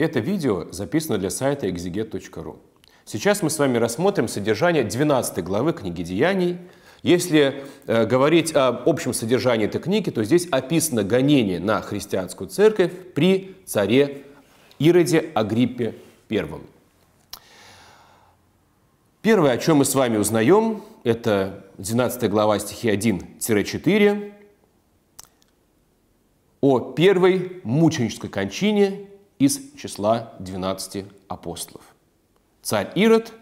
Это видео записано для сайта exeget.ru. Сейчас мы с вами рассмотрим содержание 12 главы книги «Деяний». Если э, говорить об общем содержании этой книги, то здесь описано гонение на христианскую церковь при царе Ироде Агриппе I. Первое, о чем мы с вами узнаем, это 12 глава стихи 1-4 о первой мученической кончине из числа 12 апостолов. Царь Ирод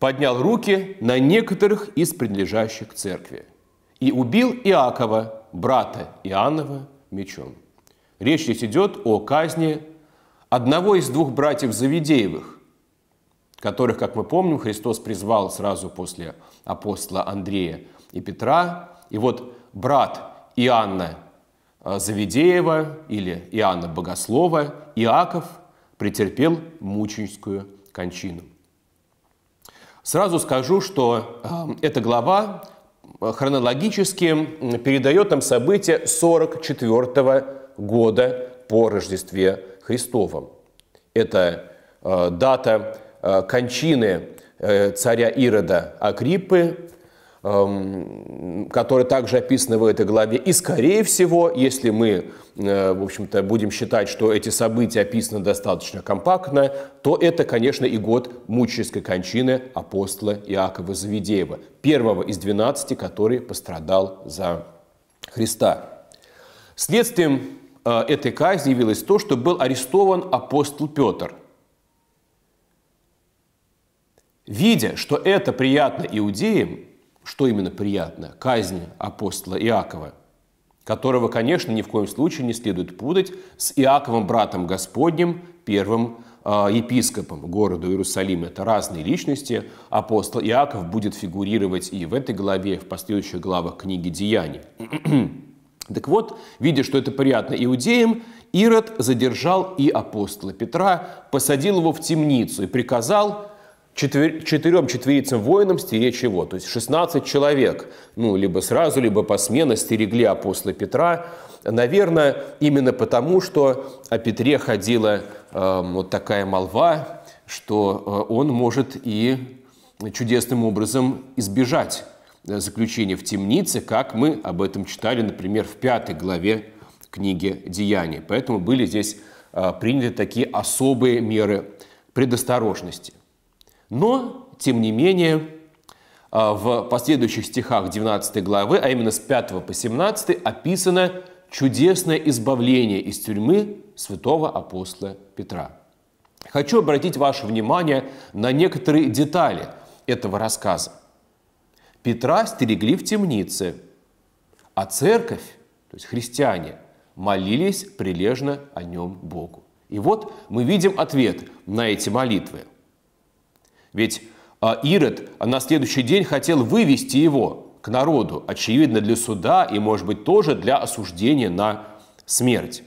поднял руки на некоторых из принадлежащих к церкви и убил Иакова, брата Иоаннова, мечом. Речь здесь идет о казни одного из двух братьев Завидеевых, которых, как мы помним, Христос призвал сразу после апостола Андрея и Петра. И вот брат Иоанна а Заведеева или Иоанна Богослова, Иаков претерпел мученическую кончину. Сразу скажу, что а, эта глава хронологически передает нам события 44 года по Рождестве Христовом. Это а, дата кончины э, царя Ирода Акрипы. Эм, которые также описаны в этой главе. И, скорее всего, если мы, э, в общем-то, будем считать, что эти события описаны достаточно компактно, то это, конечно, и год мученической кончины апостола Иакова Завидеева, первого из двенадцати, который пострадал за Христа. Следствием э, этой казни явилось то, что был арестован апостол Петр – Видя, что это приятно иудеям, что именно приятно? Казнь апостола Иакова, которого, конечно, ни в коем случае не следует путать с Иаковым, братом Господним, первым а, епископом города Иерусалима. Это разные личности. Апостол Иаков будет фигурировать и в этой главе, и в последующих главах книги «Деяний». Так вот, видя, что это приятно иудеям, Ирод задержал и апостола Петра, посадил его в темницу и приказал четырем четверицам воинам стеречь его. То есть 16 человек, ну, либо сразу, либо по посменно стерегли апостола Петра. Наверное, именно потому, что о Петре ходила э, вот такая молва, что э, он может и чудесным образом избежать э, заключения в темнице, как мы об этом читали, например, в пятой главе книги «Деяния». Поэтому были здесь э, приняты такие особые меры предосторожности – но, тем не менее, а, в последующих стихах 12 главы, а именно с 5 по 17, описано чудесное избавление из тюрьмы святого апостола Петра. Хочу обратить ваше внимание на некоторые детали этого рассказа. Петра стерегли в темнице, а церковь, то есть христиане, молились прилежно о нем Богу. И вот мы видим ответ на эти молитвы – ведь а, Ирод а, на следующий день хотел вывести его к народу, очевидно, для суда и, может быть, тоже для осуждения на смерть.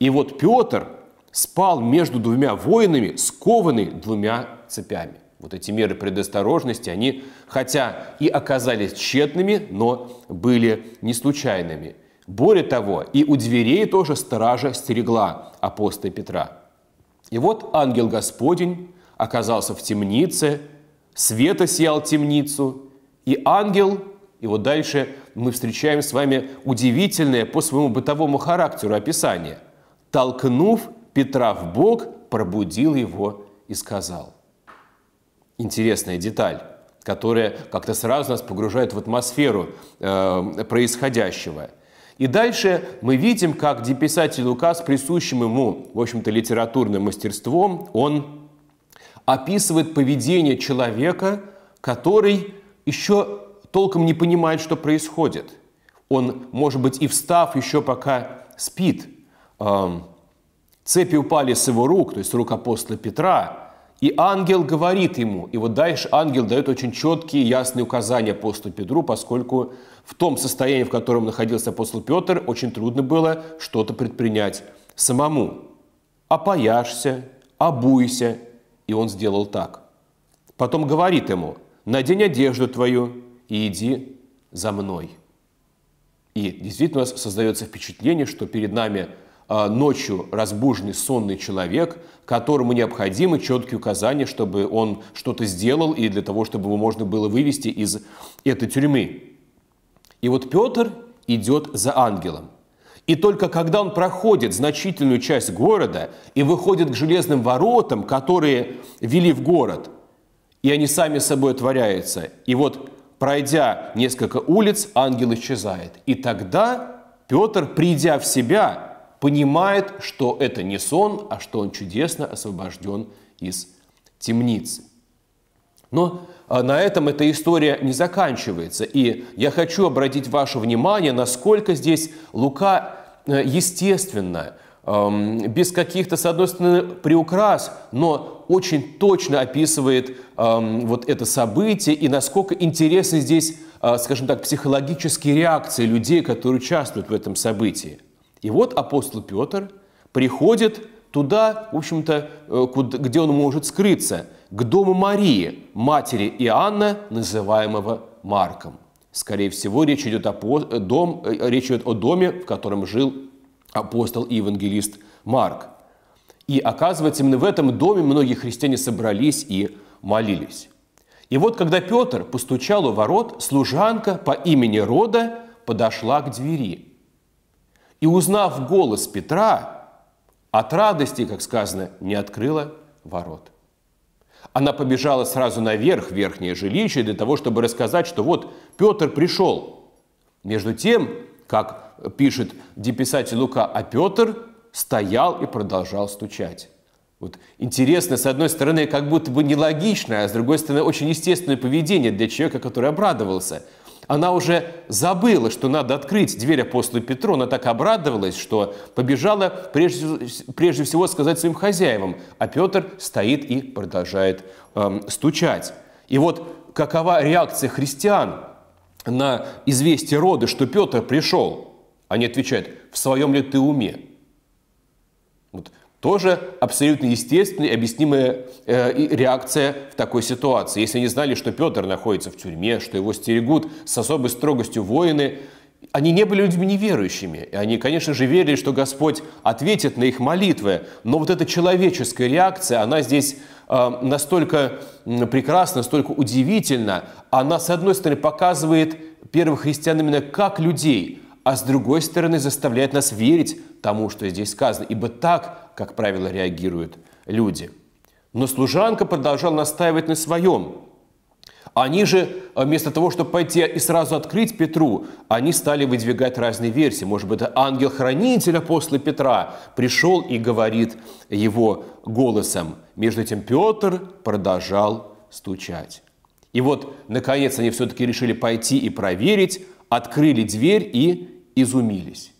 И вот Петр спал между двумя воинами, скованный двумя цепями. Вот эти меры предосторожности, они, хотя и оказались тщетными, но были не случайными. Более того, и у дверей тоже стража стерегла апостола Петра. И вот ангел Господень оказался в темнице, света сиял темницу, и ангел, и вот дальше мы встречаем с вами удивительное по своему бытовому характеру описание. «Толкнув Петра в бок, пробудил его и сказал». Интересная деталь которая как-то сразу нас погружает в атмосферу э, происходящего. И дальше мы видим, как писатель Лукас, присущим ему, в общем-то, литературным мастерством, он описывает поведение человека, который еще толком не понимает, что происходит. Он, может быть, и встав, еще пока спит. Цепи упали с его рук, то есть рук апостола Петра, и ангел говорит ему, и вот дальше ангел дает очень четкие ясные указания апостолу Петру, поскольку в том состоянии, в котором находился апостол Петр, очень трудно было что-то предпринять самому. «Опояшься, обуйся, и он сделал так. Потом говорит ему, надень одежду твою и иди за мной. И действительно у нас создается впечатление, что перед нами а, ночью разбуженный сонный человек, которому необходимы четкие указания, чтобы он что-то сделал и для того, чтобы его можно было вывести из этой тюрьмы. И вот Петр идет за ангелом. И только когда он проходит значительную часть города и выходит к железным воротам, которые вели в город, и они сами собой отворяются, и вот пройдя несколько улиц, ангел исчезает. И тогда Петр, придя в себя, понимает, что это не сон, а что он чудесно освобожден из темницы. Но а, на этом эта история не заканчивается. И я хочу обратить ваше внимание, насколько здесь Лука Э, естественно, эм, без каких-то, с одной стороны, приукрас, но очень точно описывает эм, вот это событие и насколько интересны здесь, э, скажем так, психологические реакции людей, которые участвуют в этом событии. И вот апостол Петр приходит туда, в общем-то, э, где он может скрыться, к дому Марии, матери Иоанна, называемого Марком. Скорее всего, речь идет о, э, дом, э, речь идет о доме, в котором жил апостол и евангелист Марк. И оказывается, именно в этом доме многие христиане собрались и молились. И вот, когда Петр постучал у ворот, служанка по имени Рода подошла к двери. И, узнав голос Петра, от радости, как сказано, не открыла ворот. Она побежала сразу наверх в верхнее жилище для того, чтобы рассказать, что вот Петр пришел. Между тем, как пишет деписатель Лука, а Петр стоял и продолжал стучать. Вот интересно, с одной стороны, как будто бы нелогичное, а с другой стороны, очень естественное поведение для человека, который обрадовался – она уже забыла, что надо открыть дверь апостола Петру. Она так обрадовалась, что побежала прежде, прежде всего сказать своим хозяевам. А Петр стоит и продолжает эм, стучать. И вот какова реакция христиан на известие рода, что Петр пришел? Они отвечают, в своем ли ты уме? Вот тоже абсолютно естественная и объяснимая э, реакция в такой ситуации. Если они знали, что Петр находится в тюрьме, что его стерегут с особой строгостью воины, они не были людьми неверующими. И они, конечно же, верили, что Господь ответит на их молитвы. Но вот эта человеческая реакция, она здесь э, настолько прекрасна, настолько удивительна. Она, с одной стороны, показывает первых христиан именно как людей, а с другой стороны, заставляет нас верить тому, что здесь сказано. Ибо так как правило, реагируют люди. Но служанка продолжала настаивать на своем. Они же, э, вместо того, чтобы пойти и сразу открыть Петру, они стали выдвигать разные версии. Может быть, ангел-хранитель апостола Петра пришел и говорит его голосом. Между тем Петр продолжал стучать. И вот, наконец, они все-таки решили пойти и проверить, открыли дверь и изумились.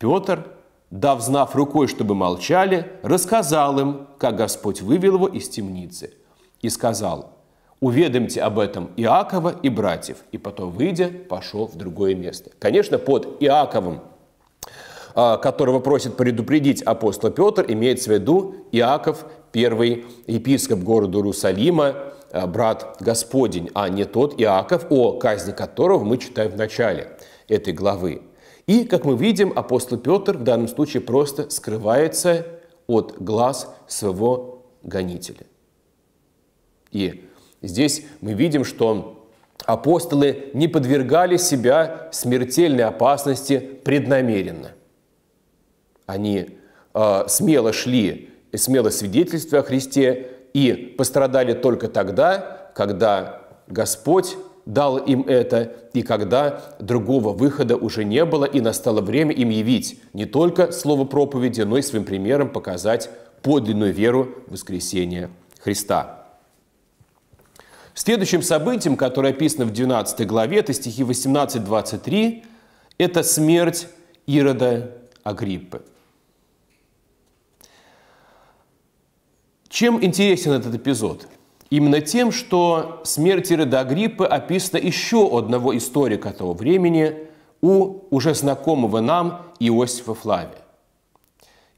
Петр дав знав рукой, чтобы молчали, рассказал им, как Господь вывел его из темницы, и сказал, «Уведомьте об этом Иакова и братьев», и потом, выйдя, пошел в другое место. Конечно, под Иаковом, а, которого просит предупредить апостол Петр, имеется в виду Иаков, первый епископ города Иерусалима, а, брат Господень, а не тот Иаков, о казни которого мы читаем в начале этой главы. И, как мы видим, апостол Петр в данном случае просто скрывается от глаз своего гонителя. И здесь мы видим, что апостолы не подвергали себя смертельной опасности преднамеренно. Они э, смело шли, смело свидетельствовали о Христе и пострадали только тогда, когда Господь дал им это, и когда другого выхода уже не было, и настало время им явить не только слово проповеди, но и своим примером показать подлинную веру в воскресение Христа. Следующим событием, которое описано в 12 главе, это стихи 18-23, это смерть Ирода Агриппы. Чем интересен этот эпизод? Именно тем, что смерть Иродогриппы описана еще одного историка того времени, у уже знакомого нам Иосифа Флавия.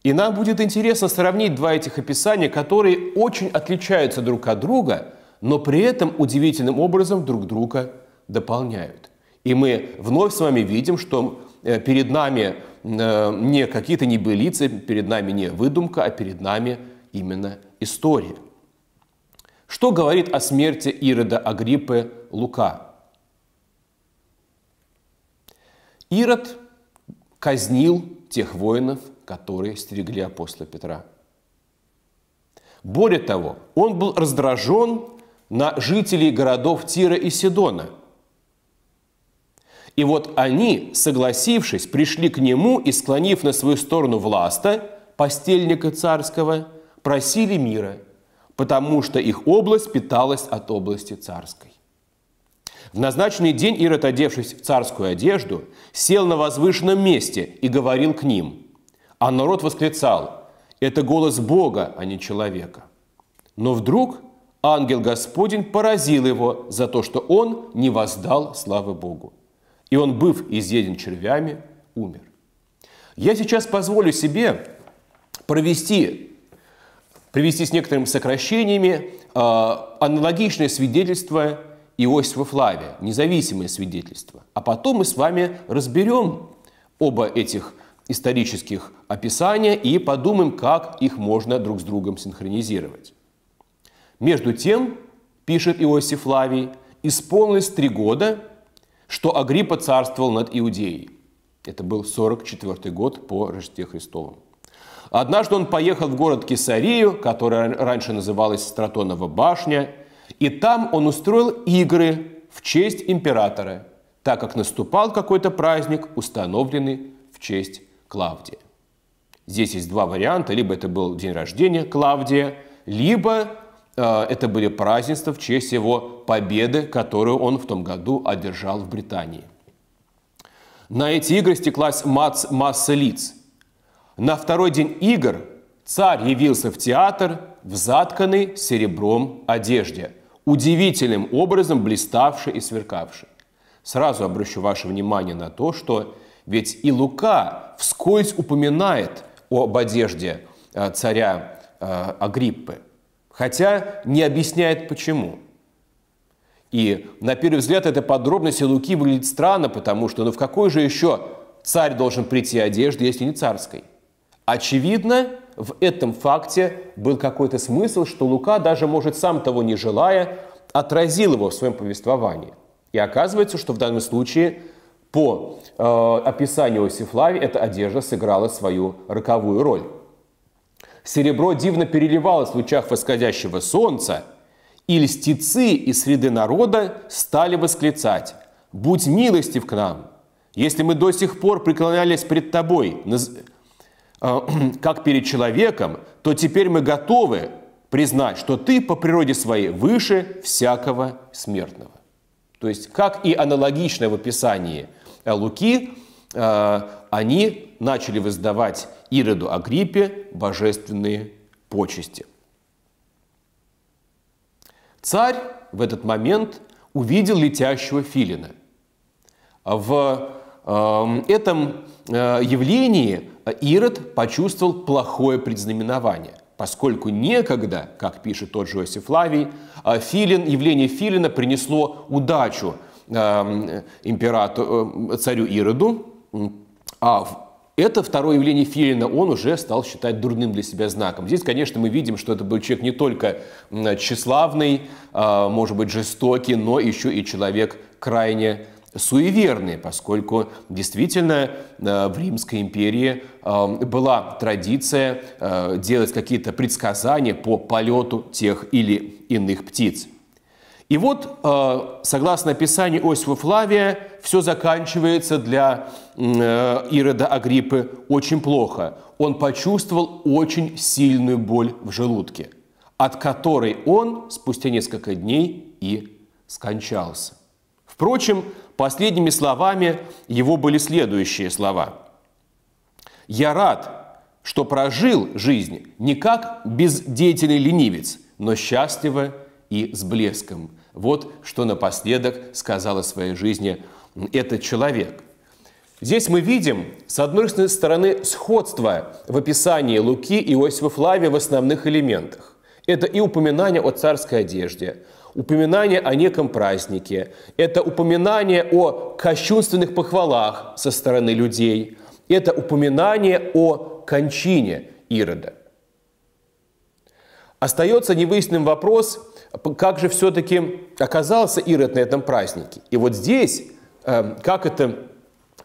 И нам будет интересно сравнить два этих описания, которые очень отличаются друг от друга, но при этом удивительным образом друг друга дополняют. И мы вновь с вами видим, что э, перед нами э, не какие-то небылицы, перед нами не выдумка, а перед нами именно история – что говорит о смерти Ирода Агриппы Лука? Ирод казнил тех воинов, которые стерегли апостола Петра. Более того, он был раздражен на жителей городов Тира и Сидона. И вот они, согласившись, пришли к нему и, склонив на свою сторону власта, постельника царского, просили мира – потому что их область питалась от области царской. В назначенный день Ирод, одевшись в царскую одежду, сел на возвышенном месте и говорил к ним. А народ восклицал, это голос Бога, а не человека. Но вдруг ангел Господень поразил его за то, что он не воздал славы Богу. И он, быв изъеден червями, умер. Я сейчас позволю себе провести привести с некоторыми сокращениями а, аналогичное свидетельство Иосифа Флавия, независимое свидетельство. А потом мы с вами разберем оба этих исторических описания и подумаем, как их можно друг с другом синхронизировать. Между тем, пишет Иосиф Флавий, исполнилось три года, что Агриппа царствовал над Иудеей. Это был 44 год по рождеству Христовому. Однажды он поехал в город Кесарию, который раньше называлась Стратонова башня, и там он устроил игры в честь императора, так как наступал какой-то праздник, установленный в честь Клавдия. Здесь есть два варианта, либо это был день рождения Клавдия, либо э, это были празднества в честь его победы, которую он в том году одержал в Британии. На эти игры стеклась масса лиц – на второй день игр царь явился в театр в затканной серебром одежде, удивительным образом блиставший и сверкавший. Сразу обращу ваше внимание на то, что ведь и Лука вскользь упоминает об одежде э, царя э, Агриппы, хотя не объясняет почему. И на первый взгляд эта подробность Луки выглядит странно, потому что ну в какой же еще царь должен прийти одежды, если не царской? Очевидно, в этом факте был какой-то смысл, что Лука, даже, может, сам того не желая, отразил его в своем повествовании. И оказывается, что в данном случае по э, описанию Осифлави эта одежда сыграла свою роковую роль. Серебро дивно переливалось в лучах восходящего солнца, и льстецы из среды народа стали восклицать «Будь милостив к нам! Если мы до сих пор преклонялись пред тобой, а, как перед человеком, то теперь мы готовы признать, что ты по природе своей выше всякого смертного. То есть, как и аналогично в описании э, Луки, э, они начали воздавать Ироду о Гриппе божественные почести. Царь в этот момент увидел летящего филина. В эм, этом э, явлении Ирод почувствовал плохое предзнаменование, поскольку некогда, как пишет тот же Иосиф Лавий, э, Филин, явление Филина принесло удачу эм, императору, э, царю Ироду, а это второе явление Филина он уже стал считать дурным для себя знаком. Здесь, конечно, мы видим, что это был человек не только тщеславный, э, может быть, жестокий, но еще и человек крайне суеверные, поскольку действительно э, в Римской империи эм, была традиция э, делать какие-то предсказания по полету тех или иных птиц. И вот, э, согласно описанию Осипа Флавия, все заканчивается для Ирода Агриппы очень плохо. Он почувствовал очень сильную боль в желудке, от которой он спустя несколько дней и скончался. Впрочем, Последними словами его были следующие слова. «Я рад, что прожил жизнь не как бездеятельный ленивец, но счастливо и с блеском». Вот что напоследок сказал о своей жизни этот человек – Здесь мы видим, с одной стороны, сходство в описании Луки и Иосифа Флавия в основных элементах. Это и упоминание о царской одежде, упоминание о неком празднике, это упоминание о кощунственных похвалах со стороны людей, это упоминание о кончине Ирода. Остается невыясненным вопрос, как же все-таки оказался Ирод на этом празднике. И вот здесь, эм, как это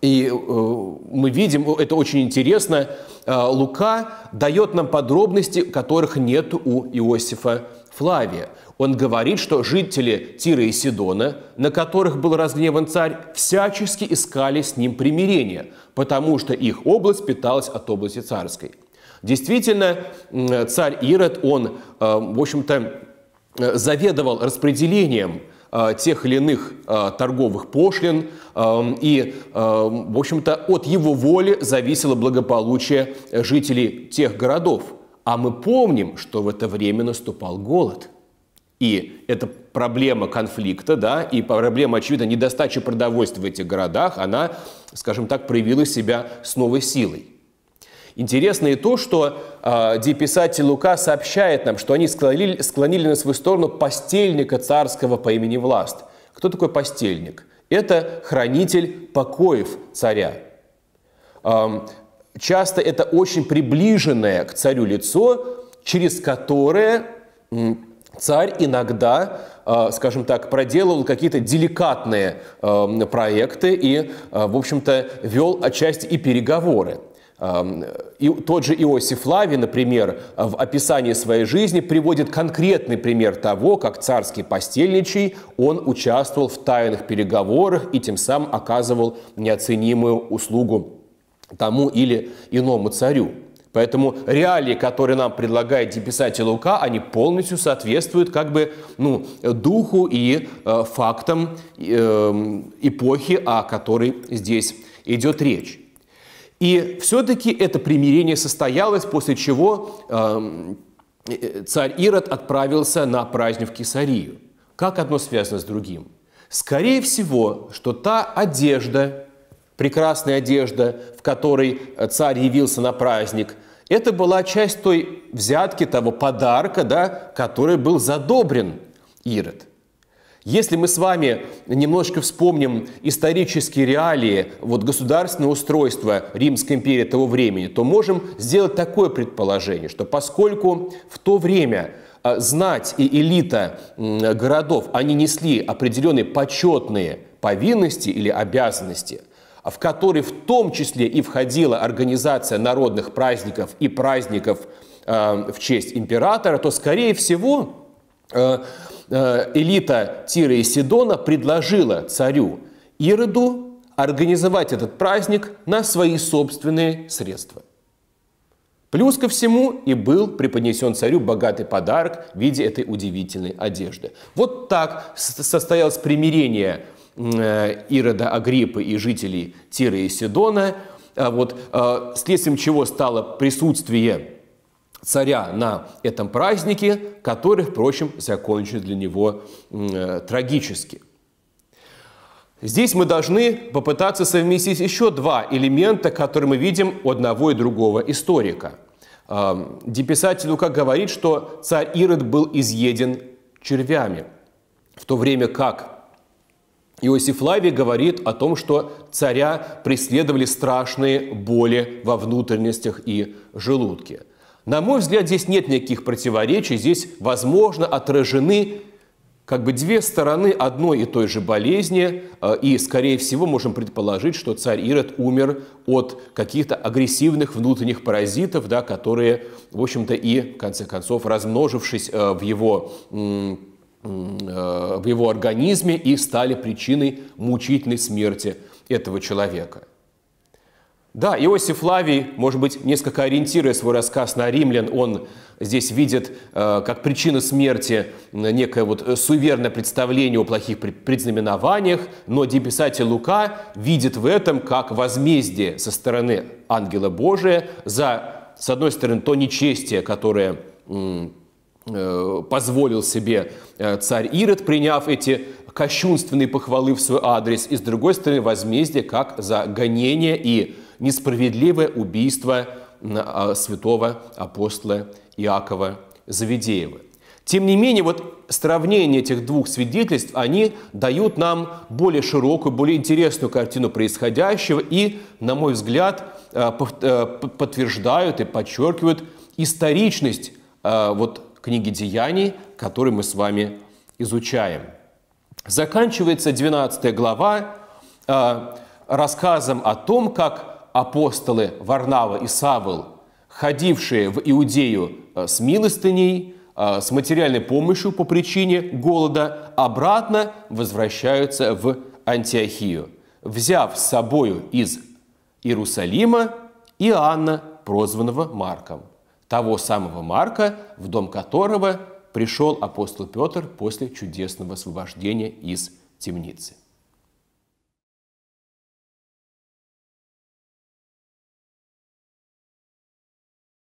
и э, мы видим, это очень интересно, э, Лука дает нам подробности, которых нет у Иосифа Флавия. Он говорит, что жители Тира и Сидона, на которых был разгневан царь, всячески искали с ним примирения, потому что их область питалась от области царской. Действительно, царь Ирод, он, э, в общем-то, э, заведовал распределением э, тех или иных торговых пошлин, эм, и, в общем-то, от его воли зависело благополучие жителей тех городов. А мы помним, что в это время наступал голод – и эта проблема конфликта, да, и проблема, очевидно, недостачи продовольствия в этих городах, она, скажем так, проявила себя с новой силой. Интересно и то, что э, а, деписатель Лука сообщает нам, что они склонили, склонили на свою сторону постельника царского по имени Власт. Кто такой постельник? Это хранитель покоев царя. Эм, часто это очень приближенное к царю лицо, через которое царь иногда, э, скажем так, проделывал какие-то деликатные эм, проекты и, э, в общем-то, вел отчасти и переговоры. Эм, и тот же Иосиф Лави, например, в описании своей жизни приводит конкретный пример того, как царский постельничий, он участвовал в тайных переговорах и тем самым оказывал неоценимую услугу тому или иному царю. Поэтому реалии, которые нам предлагает писатель Лука, они полностью соответствуют как бы ну, духу и э, фактам э, эм, эпохи, о которой здесь идет речь. И все-таки это примирение состоялось, после чего эм, э, э, царь Ирод отправился на праздник в Кесарию. Как одно связано с другим? Скорее всего, что та одежда, прекрасная одежда, в которой э, царь явился на праздник – это была часть той взятки, того подарка, да, который был задобрен Ирод. Если мы с вами немножко вспомним исторические реалии вот, государственного устройства Римской империи того времени, то можем сделать такое предположение, что поскольку в то время а, знать и элита городов, они несли определенные почетные повинности или обязанности – а в который в том числе и входила организация народных праздников и праздников э, в честь императора, то, скорее всего, э, э, элита Тира и Сидона предложила царю Ироду организовать этот праздник на свои собственные средства. Плюс ко всему и был преподнесен царю богатый подарок в виде этой удивительной одежды. Вот так состоялось примирение Э, Ирода Агриппы и жителей Тира и Сидона, а вот, э, следствием чего стало присутствие царя на этом празднике, который, впрочем, закончен для него э, трагически. Здесь мы должны попытаться совместить еще два элемента, которые мы видим у одного и другого историка. Деписатель Лука говорит, что царь Ирод был изъеден червями, в то время как Иосиф Лавий говорит о том, что царя преследовали страшные боли во внутренностях и желудке. На мой взгляд, здесь нет никаких противоречий, здесь, возможно, отражены как бы две стороны одной и той же болезни, э, и, скорее всего, можем предположить, что царь Ирод умер от каких-то агрессивных внутренних паразитов, да, которые, в общем-то, и, в конце концов, размножившись э, в его Э, в его организме и стали причиной мучительной смерти этого человека. Да, Иосиф Лавий, может быть, несколько ориентируя свой рассказ на римлян, он здесь видит э, как причину смерти некое вот суверное представление о плохих предзнаменованиях, но деписатель Лука видит в этом как возмездие со стороны ангела Божия за, с одной стороны, то нечестие, которое Э, позволил себе э, царь Ирод, приняв эти кощунственные похвалы в свой адрес, и, с другой стороны, возмездие как за гонение и несправедливое убийство а, святого апостола Иакова Заведеева. Тем не менее, вот сравнение этих двух свидетельств, они дают нам более широкую, более интересную картину происходящего и, на мой взгляд, э, подтверждают и подчеркивают историчность вот книги Деяний, которую мы с вами изучаем. Заканчивается 12 глава э, рассказом о том, как апостолы Варнава и Савл, ходившие в Иудею э, с милостыней, э, с материальной помощью по причине голода, обратно возвращаются в Антиохию, взяв с собою из Иерусалима Иоанна, прозванного Марком того самого Марка, в дом которого пришел апостол Петр после чудесного освобождения из темницы.